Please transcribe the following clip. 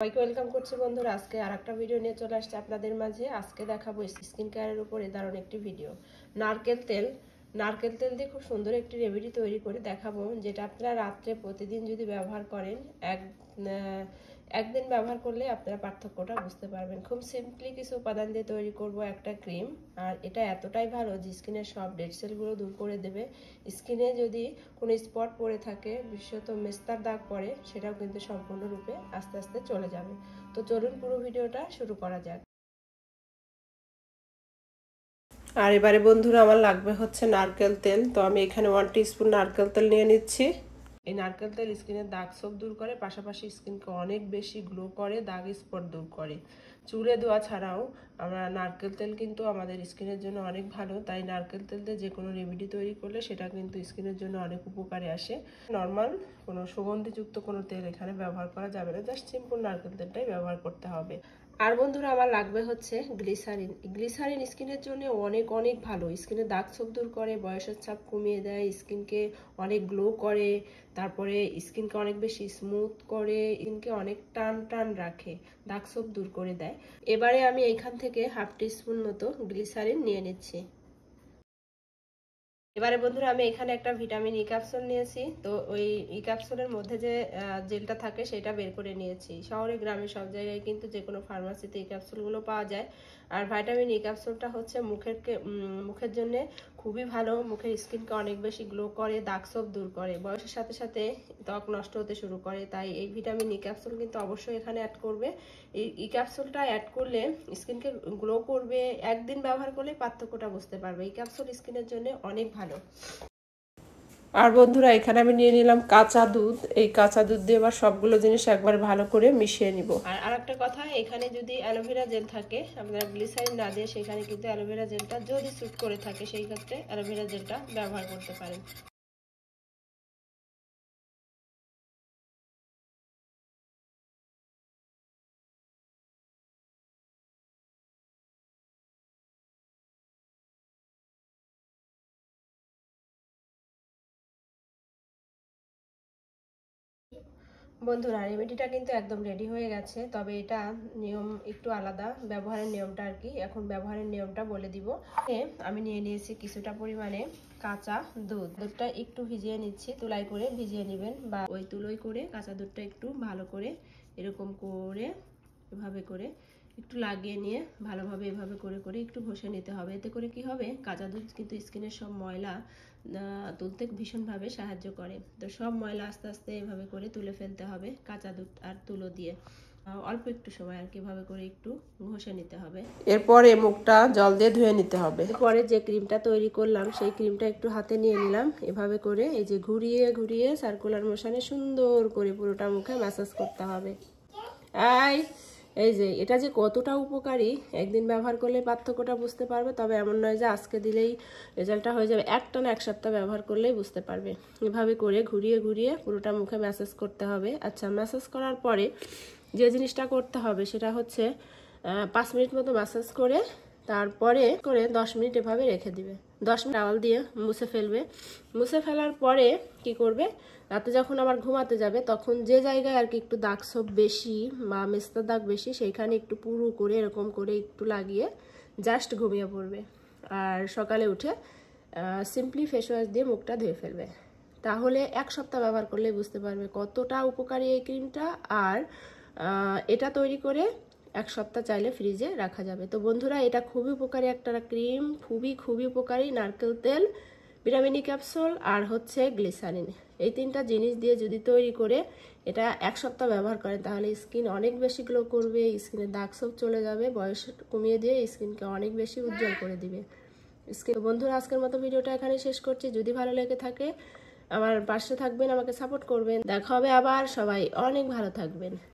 সবাইকে ওয়েলকাম করছি বন্ধুরা আজকে আর একটা ভিডিও নিয়ে চলে আসছে আপনাদের মাঝে আজকে দেখাবো স্কিন কেয়ারের উপরে দারুণ একটি ভিডিও নারকেল তেল নারকেল তেল দিয়ে খুব সুন্দর একটি রেমেডি তৈরি করে দেখাবো যেটা আপনারা রাত্রে প্রতিদিন যদি ব্যবহার করেন এক একদিন ব্যবহার করলে আপনারা পার্থক্যটা বুঝতে পারবেন খুব সিম্পলি কিছু উপাদান দিয়ে তৈরি করব একটা ক্রিম আর এটা এতটাই ভালো যে স্কিনের সব ডেড সেলগুলো দূর করে দেবে স্কিনে যদি কোনো স্পট পড়ে থাকে বিশেষত মেস্তার দাগ পড়ে সেটাও কিন্তু সম্পূর্ণরূপে আস্তে আস্তে চলে যাবে তো চলুন পুরো ভিডিওটা শুরু করা যাক আর এবারে বন্ধুরা আমার লাগবে হচ্ছে নারকেল তেল তো আমি এখানে ওয়ান স্পুন নারকেল তেল নিয়ে নিচ্ছি এই নারকেল তেল স্কিনের দাগ সব দূর করে পাশাপাশি স্কিনকে অনেক বেশি গ্লো করে দাগ স্পট দূর করে চুলে দেওয়া ছাড়াও আমরা নারকেল তেল কিন্তু আমাদের স্কিনের জন্য অনেক ভালো তাই নারকেল তেল দিয়ে যে কোনো রেমেডি তৈরি করলে সেটা কিন্তু স্কিনের জন্য অনেক উপকারে আসে নর্মাল কোনো সুগন্ধিযুক্ত কোনো তেল এখানে ব্যবহার করা যাবে না জাস্ট সিম্পল নারকেল তেলটাই ব্যবহার করতে হবে আর বন্ধুরা আমার লাগবে হচ্ছে গ্লিসারিন গ্লিসারিন স্কিনের জন্য অনেক অনেক ভালো স্কিনে দাগ ছোপ দূর করে বয়সের ছাপ কমিয়ে দেয় স্কিনকে অনেক গ্লো করে তারপরে স্কিনকে অনেক বেশি স্মুথ করে স্কিনকে অনেক টান টান রাখে দাগ ছোপ দূর করে দেয় এবারে আমি এইখান থেকে হাফ টিস্পুন মতো গ্লিসারিন নিয়ে নিচ্ছি এবারে বন্ধুরা আমি এখানে একটা ভিটামিন ই e ক্যাপসুল নিয়েছি তো ওই ই e ক্যাপসুলের মধ্যে যে জেলটা থাকে সেটা বের করে নিয়েছি শহরে গ্রামে সব জায়গায় কিন্তু যে কোনো ফার্মাসিতে ই e ক্যাপসুলগুলো পাওয়া যায় আর ভিটামিন ই ক্যাপসুলটা হচ্ছে মুখের মুখের জন্যে খুবই ভালো মুখের স্কিনকে অনেক বেশি গ্লো করে দাগ সব দূর করে বয়সের সাথে সাথে ত্বক নষ্ট হতে শুরু করে তাই এই ভিটামিন ই ক্যাপসুল কিন্তু অবশ্যই এখানে অ্যাড করবে এই ই ক্যাপসুলটা অ্যাড করলে স্কিনকে গ্লো করবে একদিন ব্যবহার করলে পার্থক্যটা বুঝতে পারবে এই ক্যাপসুল স্কিনের জন্য অনেক ভালো আর বন্ধুরা এখানে আমি নিয়ে নিলাম কাঁচা দুধ এই কাঁচা দুধ দিয়ে আবার সবগুলো জিনিস একবার ভালো করে মিশিয়ে নিব আর আরেকটা কথা এখানে যদি অ্যালোভেরা জেল থাকে আপনারা গ্লিসারিন না দিয়ে সেখানে কিন্তু অ্যালোভেরা জেলটা যদি স্যুট করে থাকে সেই ক্ষেত্রে অ্যালোভেরা জেলটা ব্যবহার করতে পারেন বন্ধুরা রেমেডিটা কিন্তু একদম রেডি হয়ে গেছে তবে এটা নিয়ম একটু আলাদা ব্যবহারের নিয়মটা আর কি এখন ব্যবহারের নিয়মটা বলে দিব আমি নিয়ে নিয়েছি কিছুটা পরিমাণে কাঁচা দুধ দুধটা একটু ভিজিয়ে নিচ্ছি তুলাই করে ভিজিয়ে নেবেন বা ওই তুলোই করে কাঁচা দুধটা একটু ভালো করে এরকম করে এভাবে করে একটু লাগিয়ে নিয়ে ভালোভাবে এভাবে করে করে একটু ঘষে নিতে হবে এতে করে কি হবে কাঁচা দুধ কিন্তু স্কিনের সব ময়লা তুলতে ভীষণভাবে সাহায্য করে তো সব ময়লা আস্তে আস্তে এভাবে করে তুলে ফেলতে হবে কাঁচা দুধ আর তুলো দিয়ে অল্প একটু সময় আর কিভাবে করে একটু ঘষে নিতে হবে এরপরে মুখটা জল দিয়ে ধুয়ে নিতে হবে পরে যে ক্রিমটা তৈরি করলাম সেই ক্রিমটা একটু হাতে নিয়ে নিলাম এভাবে করে এই যে ঘুরিয়ে ঘুরিয়ে সার্কুলার মোশনে সুন্দর করে পুরোটা মুখে ম্যাসাজ করতে হবে আয় এই যে এটা যে কতটা উপকারী একদিন ব্যবহার করলে পার্থক্যটা বুঝতে পারবে তবে এমন নয় যে আজকে দিলেই রেজাল্টটা হয়ে যাবে একটা না এক সপ্তাহ ব্যবহার করলেই বুঝতে পারবে এভাবে করে ঘুরিয়ে ঘুরিয়ে পুরোটা মুখে ম্যাসেজ করতে হবে আচ্ছা ম্যাসেজ করার পরে যে জিনিসটা করতে হবে সেটা হচ্ছে পাঁচ মিনিট মতো ম্যাসেজ করে তারপরে করে দশ মিনিট এভাবে রেখে দিবে দশ মিনিট টাওয়াল দিয়ে মুছে ফেলবে মুছে ফেলার পরে কি করবে রাতে যখন আবার ঘুমাতে যাবে তখন যে জায়গায় আর কি একটু দাগ সব বেশি বা মেস্তার দাগ বেশি সেইখানে একটু পুরু করে এরকম করে একটু লাগিয়ে জাস্ট ঘুমিয়ে পড়বে আর সকালে উঠে সিম্পলি ফেস ওয়াশ দিয়ে মুখটা ধুয়ে ফেলবে তাহলে এক সপ্তাহ ব্যবহার করলে বুঝতে পারবে কতটা উপকারী এই ক্রিমটা আর এটা তৈরি করে এক সপ্তাহ চাইলে ফ্রিজে রাখা যাবে তো বন্ধুরা এটা খুবই উপকারী একটা ক্রিম খুবই খুবই উপকারী নারকেল তেল ভিটামিনি ক্যাপসুল আর হচ্ছে গ্লিসারিন এই তিনটা জিনিস দিয়ে যদি তৈরি করে এটা এক সপ্তাহ ব্যবহার করেন তাহলে স্কিন অনেক বেশি গ্লো করবে স্কিনের দাগ সব চলে যাবে বয়স কমিয়ে দিয়ে স্কিনকে অনেক বেশি উজ্জ্বল করে দিবে স্কিন বন্ধুরা আজকের মতো ভিডিওটা এখানে শেষ করছি যদি ভালো লেগে থাকে আমার পাশে থাকবেন আমাকে সাপোর্ট করবেন দেখা হবে আবার সবাই অনেক ভালো থাকবেন